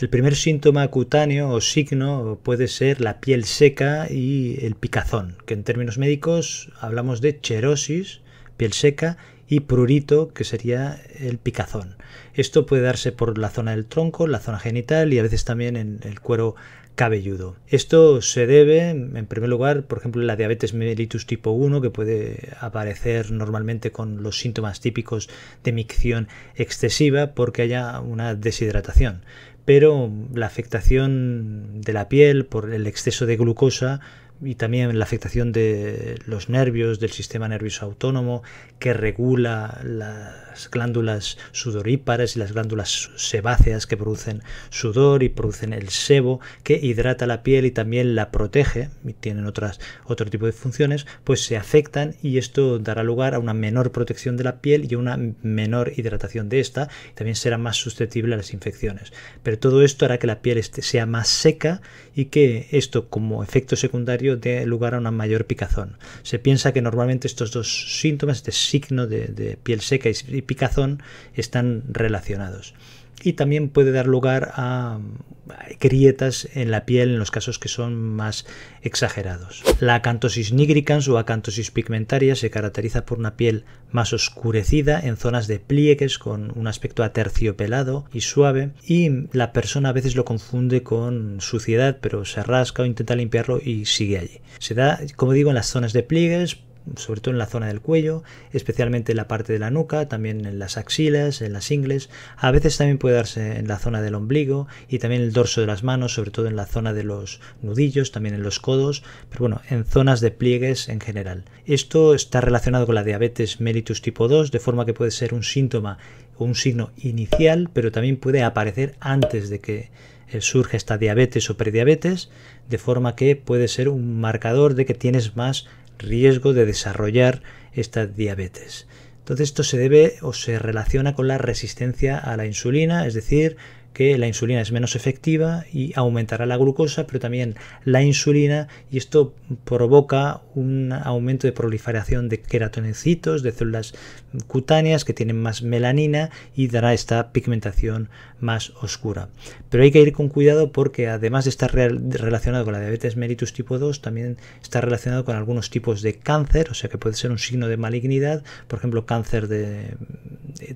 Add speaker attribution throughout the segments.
Speaker 1: El primer síntoma cutáneo o signo puede ser la piel seca y el picazón, que en términos médicos hablamos de cherosis, piel seca, y prurito, que sería el picazón. Esto puede darse por la zona del tronco, la zona genital y a veces también en el cuero cabelludo. Esto se debe, en primer lugar, por ejemplo, la diabetes mellitus tipo 1, que puede aparecer normalmente con los síntomas típicos de micción excesiva porque haya una deshidratación. Pero la afectación de la piel por el exceso de glucosa y también la afectación de los nervios, del sistema nervioso autónomo, que regula las glándulas sudoríparas y las glándulas sebáceas que producen sudor y producen el sebo, que hidrata la piel y también la protege, y tienen otras, otro tipo de funciones, pues se afectan y esto dará lugar a una menor protección de la piel y a una menor hidratación de esta, y también será más susceptible a las infecciones. Pero todo esto hará que la piel este, sea más seca y que esto como efecto secundario de dé lugar a una mayor picazón. Se piensa que normalmente estos dos síntomas, este signo de, piel seca y picazón, están relacionados y también puede dar lugar a mm, grietas en la piel en los casos que son más exagerados. La acantosis nigricans o acantosis pigmentaria se caracteriza por una piel más oscurecida en zonas de pliegues con un aspecto aterciopelado y suave y la persona a veces lo confunde con suciedad pero se rasca o intenta limpiarlo y sigue allí. Se da, como digo, en las zonas de pliegues sobre todo en la zona del cuello, especialmente en la parte de la nuca, también en las axilas, en las ingles, a veces también puede darse en la zona del ombligo y también el dorso de las manos, sobre todo en la zona de los nudillos, también en los codos, pero bueno, en zonas de pliegues en general. Esto está relacionado con la diabetes mellitus tipo 2, de forma que puede ser un síntoma o un signo inicial, pero también puede aparecer antes de que eh, surja esta diabetes o prediabetes, de forma que puede ser un marcador de que tienes más riesgo de desarrollar esta diabetes. Entonces esto se debe o se relaciona con la resistencia a la insulina, es decir, que la insulina es menos efectiva y aumentará la glucosa, pero también la insulina y esto provoca un aumento de proliferación de queratonecitos, de células cutáneas que tienen más melanina y dará esta pigmentación más oscura. Pero hay que ir con cuidado porque además de estar relacionado con la diabetes mellitus tipo 2, también está relacionado con algunos tipos de cáncer, o sea que puede ser un signo de malignidad, por ejemplo cáncer de,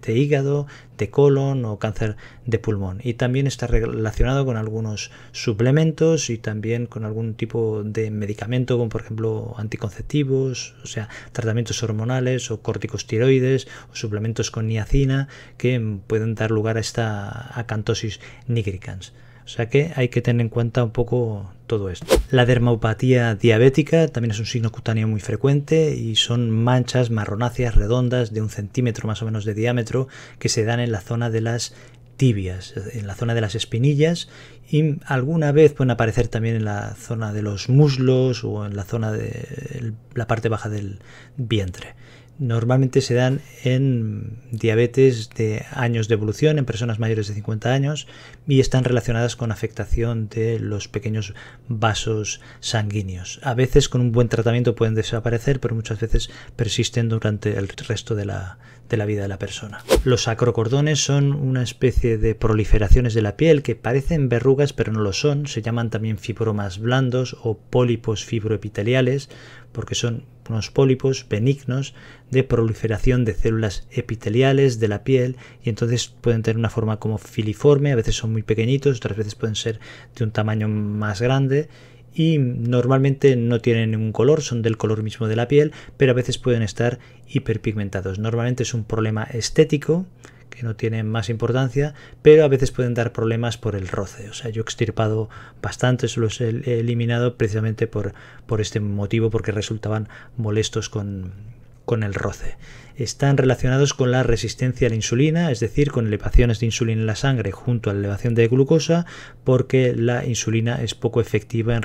Speaker 1: de hígado, de colon o cáncer de pulmón y también está relacionado con algunos suplementos y también con algún tipo de medicamento, como por ejemplo anticonceptivos, o sea, tratamientos hormonales o corticosteroides o suplementos con niacina que pueden dar lugar a esta acantosis nigricans. O sea que hay que tener en cuenta un poco todo esto. La dermopatía diabética también es un signo cutáneo muy frecuente y son manchas marronáceas redondas de un centímetro más o menos de diámetro que se dan en la zona de las tibias, en la zona de las espinillas y alguna vez pueden aparecer también en la zona de los muslos o en la zona de la parte baja del vientre. Normalmente se dan en diabetes de años de evolución, en personas mayores de 50 años, y están relacionadas con afectación de los pequeños vasos sanguíneos. A veces con un buen tratamiento pueden desaparecer, pero muchas veces persisten durante el resto de la, de la vida de la persona. Los acrocordones son una especie de proliferaciones de la piel que parecen verrugas pero no lo son, se llaman también fibromas blandos o pólipos fibroepiteliales porque son unos pólipos benignos de proliferación de células epiteliales de la piel y entonces pueden tener una forma como filiforme, a veces son muy pequeñitos, otras veces pueden ser de un tamaño más grande y normalmente no tienen ningún color, son del color mismo de la piel, pero a veces pueden estar hiperpigmentados. Normalmente es un problema estético que no tiene más importancia, pero a veces pueden dar problemas por el roce. O sea, yo he extirpado bastantes, los he eliminado precisamente por, por este motivo, porque resultaban molestos con, con el roce. Están relacionados con la resistencia a la insulina, es decir, con elevaciones de insulina en la sangre junto a la elevación de glucosa, porque la insulina es poco efectiva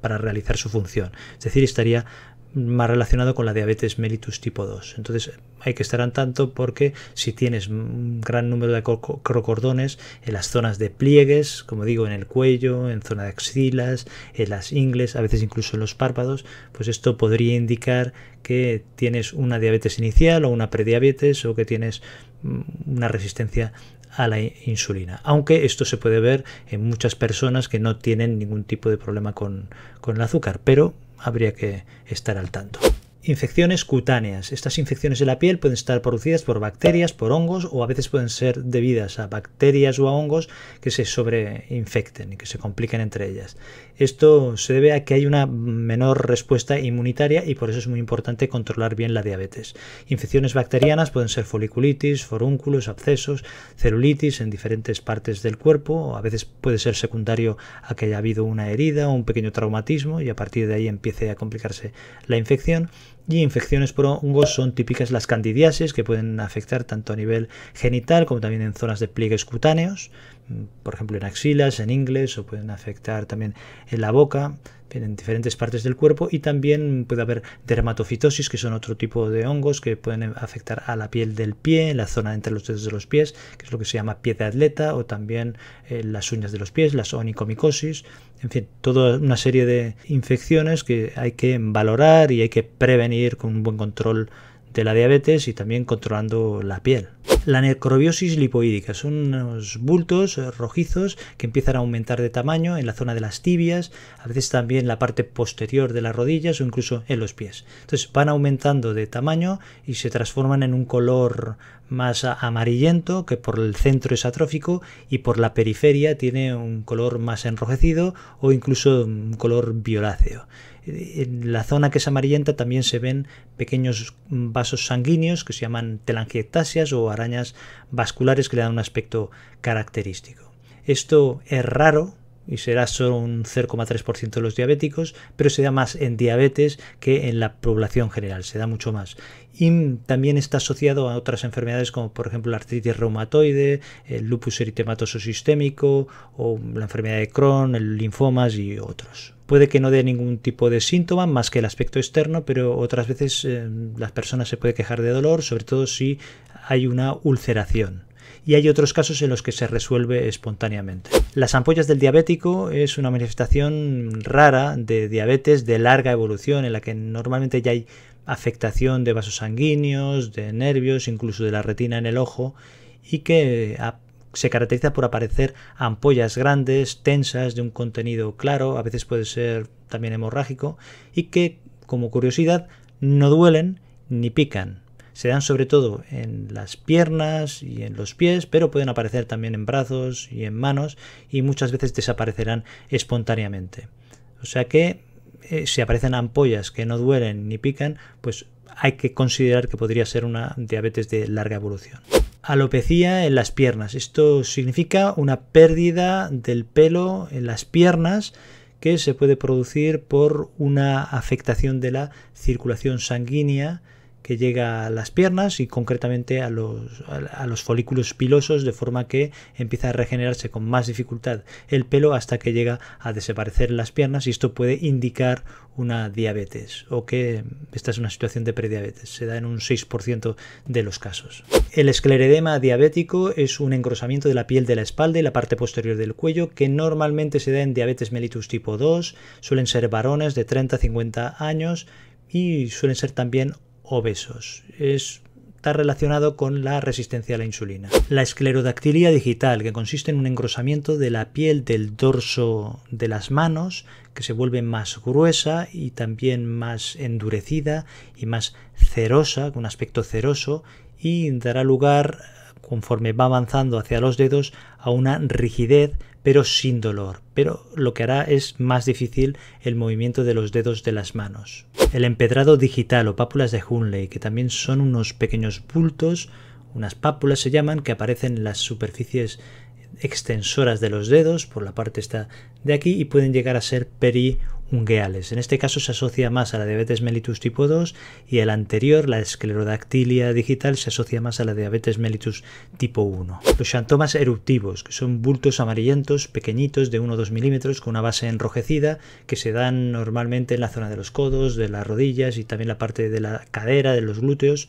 Speaker 1: para realizar su función. Es decir, estaría más relacionado con la diabetes mellitus tipo 2. Entonces hay que estar en tanto porque si tienes un gran número de crocordones en las zonas de pliegues, como digo, en el cuello, en zona de axilas, en las ingles, a veces incluso en los párpados, pues esto podría indicar que tienes una diabetes inicial o una prediabetes o que tienes mm, una resistencia a la insulina. Aunque esto se puede ver en muchas personas que no tienen ningún tipo de problema con, con el azúcar, pero habría que estar al tanto. Infecciones cutáneas. Estas infecciones de la piel pueden estar producidas por bacterias, por hongos o a veces pueden ser debidas a bacterias o a hongos que se sobreinfecten y que se compliquen entre ellas. Esto se debe a que hay una menor respuesta inmunitaria y por eso es muy importante controlar bien la diabetes. Infecciones bacterianas pueden ser foliculitis, forúnculos, abscesos, celulitis en diferentes partes del cuerpo. o A veces puede ser secundario a que haya habido una herida o un pequeño traumatismo y a partir de ahí empiece a complicarse la infección y infecciones por hongos son típicas las candidiasis, que pueden afectar tanto a nivel genital como también en zonas de pliegues cutáneos, mm, por ejemplo en axilas, en ingles, o pueden afectar también en la boca, en diferentes partes del cuerpo y también puede haber dermatofitosis, que son otro tipo de hongos que pueden afectar a la piel del pie, la zona entre los dedos de los pies, que es lo que se llama pie de atleta, o también eh, las uñas de los pies, las onicomicosis, en fin, toda una serie de infecciones que hay que valorar y hay que prevenir con un buen control de la diabetes y también controlando la piel. La necrobiosis lipoídica son unos bultos rojizos que empiezan a aumentar de tamaño en la zona de las tibias, a veces también en la parte posterior de las rodillas o incluso en los pies. Entonces van aumentando de tamaño y se transforman en un color más amarillento que por el centro es atrófico y por la periferia tiene un color más enrojecido o incluso un color violáceo en la zona que es amarillenta también se ven pequeños vasos sanguíneos que se llaman telangiectasias o arañas vasculares que le dan un aspecto característico. Esto es raro y será solo un 0,3% de los diabéticos, pero se da más en diabetes que en la población general, se da mucho más. Y también está asociado a otras enfermedades como por ejemplo la artritis reumatoide, el lupus eritematoso sistémico o la enfermedad de Crohn, el linfomas y otros. Puede que no dé ningún tipo de síntoma más que el aspecto externo, pero otras veces eh, las personas se puede quejar de dolor, sobre todo si hay una ulceración y hay otros casos en los que se resuelve espontáneamente. Las ampollas del diabético es una manifestación rara de diabetes de larga evolución en la que normalmente ya hay afectación de vasos sanguíneos, de nervios, incluso de la retina en el ojo y que ah, se caracteriza por aparecer ampollas grandes, tensas, de un contenido claro, a veces puede ser también hemorrágico y que, como curiosidad, no duelen ni pican, se dan sobre todo en las piernas y en los pies, pero pueden aparecer también en brazos y en manos y muchas veces desaparecerán espontáneamente. O sea que eh, si aparecen ampollas que no duelen ni pican, pues hay que considerar que podría ser una diabetes de larga evolución. Alopecia en las piernas. Esto significa una pérdida del pelo en las piernas que se puede producir por una afectación de la circulación sanguínea que llega a las piernas y concretamente a los, a los folículos pilosos de forma que empieza a regenerarse con más dificultad el pelo hasta que llega a desaparecer las piernas y esto puede indicar una diabetes o que esta es una situación de prediabetes. Se da en un 6% de los casos. El escleredema diabético es un engrosamiento de la piel de la espalda y la parte posterior del cuello que normalmente se da en diabetes mellitus tipo 2, suelen ser varones de 30 a 50 años y suelen ser también obesos. Es está relacionado con la resistencia a la insulina. La esclerodactilia digital, que consiste en un engrosamiento de la piel del dorso de las manos, que se vuelve más gruesa y también más endurecida y más cerosa, con aspecto ceroso, y dará lugar, conforme va avanzando hacia los dedos, a una rigidez pero sin dolor, pero lo que hará es más difícil el movimiento de los dedos de las manos. El empedrado digital o pápulas de Hunley, que también son unos pequeños bultos, unas pápulas se llaman, que aparecen en las superficies extensoras de los dedos, por la parte esta de aquí, y pueden llegar a ser peri ungueales. En este caso se asocia más a la diabetes mellitus tipo 2 y el anterior, la esclerodactilia digital, se asocia más a la diabetes mellitus tipo 1. Los xantomas eruptivos, que son bultos amarillentos pequeñitos de 1 o 2 milímetros con una base enrojecida que se dan normalmente en la zona de los codos, de las rodillas y también la parte de la cadera, de los glúteos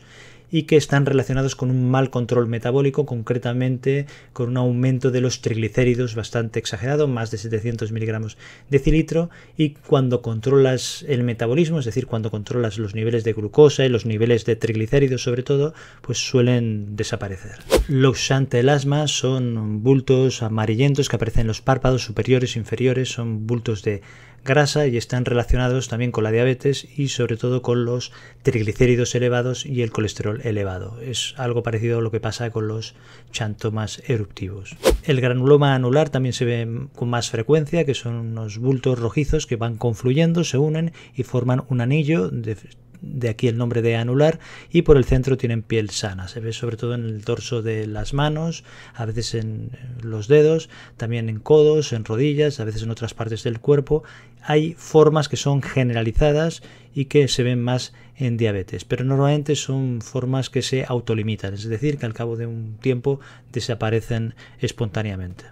Speaker 1: y que están relacionados con un mal control metabólico, concretamente con un aumento de los triglicéridos bastante exagerado, más de 700 miligramos decilitro, y cuando controlas el metabolismo, es decir, cuando controlas los niveles de glucosa y los niveles de triglicéridos sobre todo, pues suelen desaparecer. Los xantelasmas son bultos amarillentos que aparecen en los párpados superiores e inferiores, son bultos de grasa y están relacionados también con la diabetes y sobre todo con los triglicéridos elevados y el colesterol elevado. Es algo parecido a lo que pasa con los chantomas eruptivos. El granuloma anular también se ve con más frecuencia, que son unos bultos rojizos que van confluyendo, se unen y forman un anillo de de aquí el nombre de anular, y por el centro tienen piel sana. Se ve sobre todo en el dorso de las manos, a veces en los dedos, también en codos, en rodillas, a veces en otras partes del cuerpo. Hay formas que son generalizadas y que se ven más en diabetes, pero normalmente son formas que se autolimitan, es decir, que al cabo de un tiempo desaparecen espontáneamente.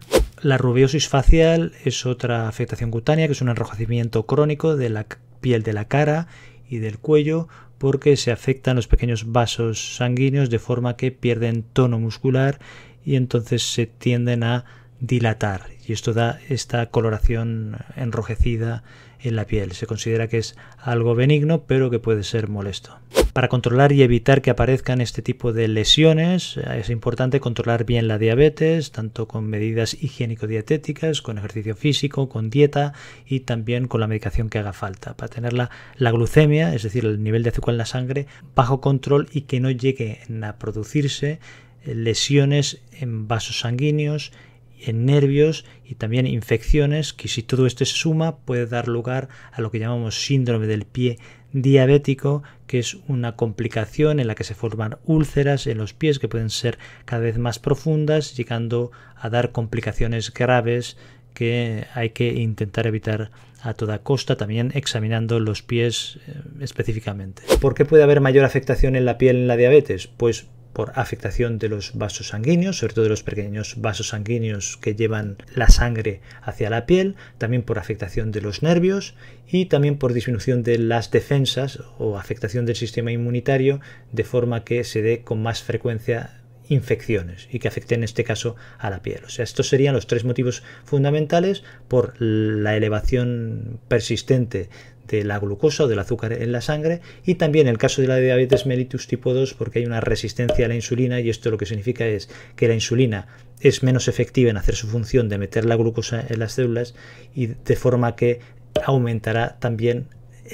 Speaker 1: La rubiosis facial es otra afectación cutánea que es un enrojecimiento crónico de la piel de la cara y del cuello porque se afectan los pequeños vasos sanguíneos de forma que pierden tono muscular y entonces se tienden a dilatar y esto da esta coloración enrojecida en la piel. Se considera que es algo benigno pero que puede ser molesto. Para controlar y evitar que aparezcan este tipo de lesiones eh, es importante controlar bien la diabetes, tanto con medidas higiénico-dietéticas, con ejercicio físico, con dieta y también con la medicación que haga falta, para tener la, glucemia, es decir, el nivel de azúcar en la sangre, bajo control y que no lleguen a producirse eh, lesiones en vasos sanguíneos, en nervios y también infecciones que si todo esto se suma puede dar lugar a lo que llamamos síndrome del pie diabético, que es una complicación en la que se forman úlceras en los pies que pueden ser cada vez más profundas, llegando a dar complicaciones graves que hay que intentar evitar a toda costa, también examinando los pies eh, específicamente. ¿Por qué puede haber mayor afectación en la piel en la diabetes? Pues por afectación de los vasos sanguíneos, sobre todo de los pequeños vasos sanguíneos que llevan la sangre hacia la piel, también por afectación de los nervios y también por disminución de las defensas o afectación del sistema inmunitario, de forma que se dé con más frecuencia infecciones y que afecten en este caso a la piel. O sea, estos serían los tres motivos fundamentales por la elevación persistente de la glucosa o del azúcar en la sangre y también el caso de la diabetes mellitus tipo 2 porque hay una resistencia a la insulina y esto lo que significa es que la insulina es menos efectiva en hacer su función de meter la glucosa en las células y de forma que aumentará también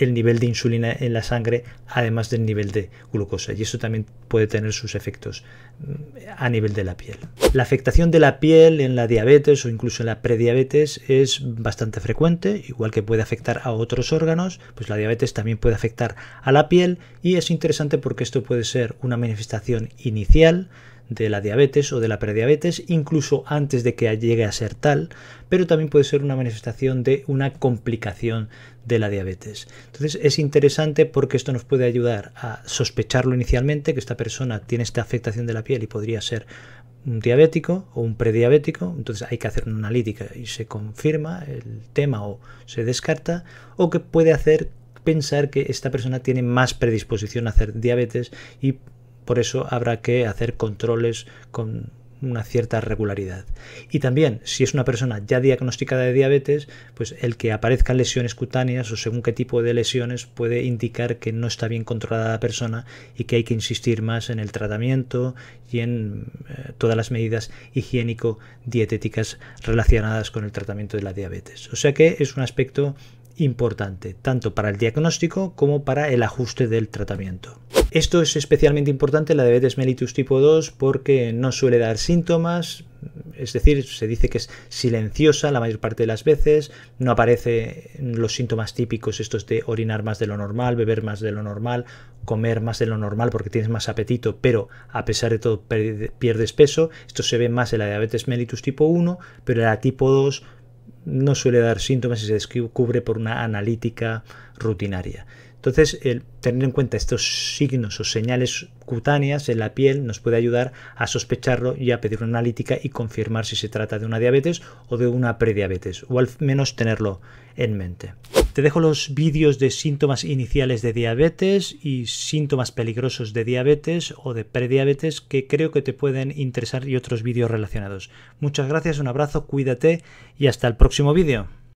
Speaker 1: el nivel de insulina en la sangre, además del nivel de glucosa. Y eso también puede tener sus efectos mm, a nivel de la piel. La afectación de la piel en la diabetes o incluso en la prediabetes es bastante frecuente, igual que puede afectar a otros órganos, pues la diabetes también puede afectar a la piel y es interesante porque esto puede ser una manifestación inicial de la diabetes o de la prediabetes, incluso antes de que llegue a ser tal, pero también puede ser una manifestación de una complicación de la diabetes. Entonces es interesante porque esto nos puede ayudar a sospecharlo inicialmente, que esta persona tiene esta afectación de la piel y podría ser un diabético o un prediabético, entonces hay que hacer una analítica y se confirma el tema o se descarta, o que puede hacer pensar que esta persona tiene más predisposición a hacer diabetes y por eso habrá que hacer controles con una cierta regularidad. Y también, si es una persona ya diagnosticada de diabetes, pues el que aparezcan lesiones cutáneas o según qué tipo de lesiones puede indicar que no está bien controlada la persona y que hay que insistir más en el tratamiento y en eh, todas las medidas higiénico-dietéticas relacionadas con el tratamiento de la diabetes. O sea que es un aspecto importante, tanto para el diagnóstico como para el ajuste del tratamiento. Esto es especialmente importante la diabetes mellitus tipo 2 porque no suele dar síntomas, es decir, se dice que es silenciosa la mayor parte de las veces, no aparecen los síntomas típicos estos de orinar más de lo normal, beber más de lo normal, comer más de lo normal porque tienes más apetito, pero a pesar de todo pierdes peso. Esto se ve más en la diabetes mellitus tipo 1, pero en la tipo 2 no suele dar síntomas y se descubre por una analítica rutinaria. Entonces, el tener en cuenta estos signos o señales cutáneas en la piel nos puede ayudar a sospecharlo y a pedir una analítica y confirmar si se trata de una diabetes o de una prediabetes, o al menos tenerlo en mente. Te dejo los vídeos de síntomas iniciales de diabetes y síntomas peligrosos de diabetes o de prediabetes que creo que te pueden interesar y otros vídeos relacionados. Muchas gracias, un abrazo, cuídate y hasta el próximo vídeo.